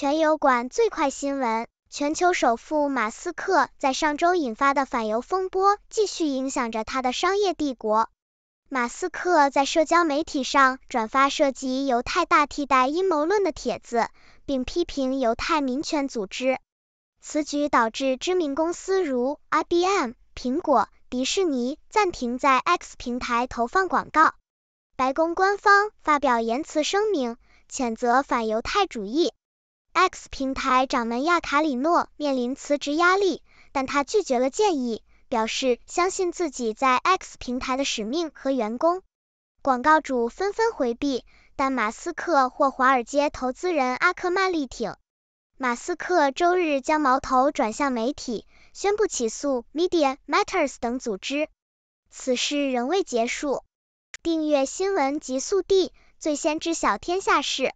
全油管最快新闻：全球首富马斯克在上周引发的反油风波继续影响着他的商业帝国。马斯克在社交媒体上转发涉及犹太大替代阴谋论的帖子，并批评犹太民权组织。此举导致知名公司如 IBM、苹果、迪士尼暂停在 X 平台投放广告。白宫官方发表言辞声明，谴责反犹太主义。X 平台掌门亚卡里诺面临辞职压力，但他拒绝了建议，表示相信自己在 X 平台的使命和员工。广告主纷纷回避，但马斯克或华尔街投资人阿克曼力挺。马斯克周日将矛头转向媒体，宣布起诉 Media Matters 等组织。此事仍未结束。订阅新闻极速递，最先知晓天下事。